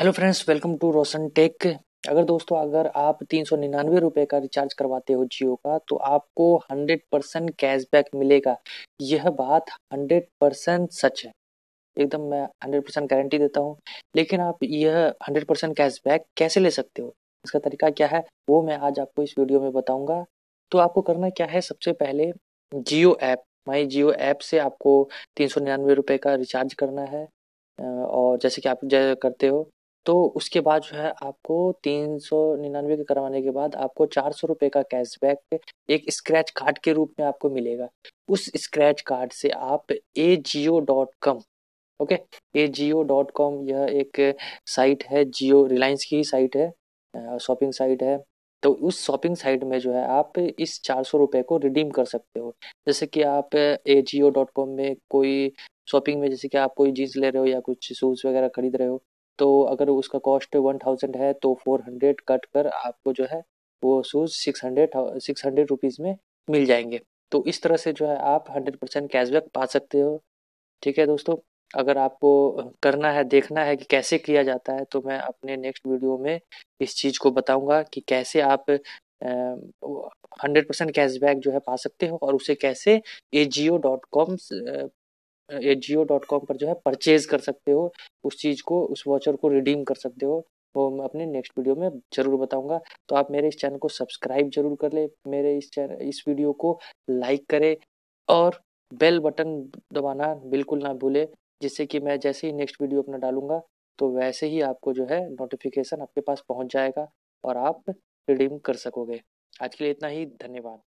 hello friends welcome to Roshan tech अगर दोस्तों अगर आप तीन सौ निन्यानवे रुपये का रिचार्ज करवाते हो जियो का तो आपको हंड्रेड परसेंट कैशबैक मिलेगा यह बात हंड्रेड परसेंट सच है एकदम मैं हंड्रेड परसेंट गारंटी देता हूँ लेकिन आप यह हंड्रेड परसेंट कैशबैक कैसे ले सकते हो इसका तरीका क्या है वो मैं आज आपको इस वीडियो में बताऊँगा तो आपको करना क्या है सबसे पहले जियो ऐप माई जियो ऐप से आपको तीन सौ निन्यानवे रुपये का रिचार्ज करना है और जैसे कि आप करते हो तो उसके बाद जो है आपको तीन सौ निन्यानवे के करवाने के बाद आपको चार सौ रुपये का कैशबैक एक स्क्रैच कार्ड के रूप में आपको मिलेगा उस स्क्रैच कार्ड से आप a Jio dot com okay a Jio dot com यह एक साइट है जियो रिलायंस की साइट है शॉपिंग साइट है तो उस शॉपिंग साइट में जो है आप इस चार सौ रुपये को रिडीम कर सकते हो जैसे कि आप ए जियो डॉट कॉम में कोई शॉपिंग में जैसे कि आप कोई जीन्स ले रहे हो या कुछ शूज़ वगैरह खरीद रहे हो तो अगर उसका कॉस्ट वन थाउजेंड है तो फोर हंड्रेड कट कर आपको जो है वो shoes six hundred six hundred rupees में मिल जाएंगे तो इस तरह से जो है आप हंड्रेड परसेंट कैशबैक पा सकते हो ठीक है दोस्तों अगर आपको करना है देखना है कि कैसे किया जाता है तो मैं अपने नेक्स्ट वीडियो में इस चीज़ को बताऊंगा कि कैसे आप हंड्रेड परसेंट कैशबैक जो है पा सकते हो और उसे कैसे a Jio dot com Jio dot com पर जो है परचेज कर सकते हो उस चीज़ को उस वॉचर को रिडीम कर सकते हो वो मैं अपने नेक्स्ट वीडियो में ज़रूर बताऊंगा तो आप मेरे इस चैनल को सब्सक्राइब जरूर कर ले मेरे इस चैनल इस वीडियो को लाइक करें और बेल बटन दबाना बिल्कुल ना भूले जिससे कि मैं जैसे ही नेक्स्ट वीडियो अपना डालूंगा तो वैसे ही आपको जो है नोटिफिकेशन आपके पास पहुंच जाएगा और आप रिडीम कर सकोगे आज के लिए इतना ही धन्यवाद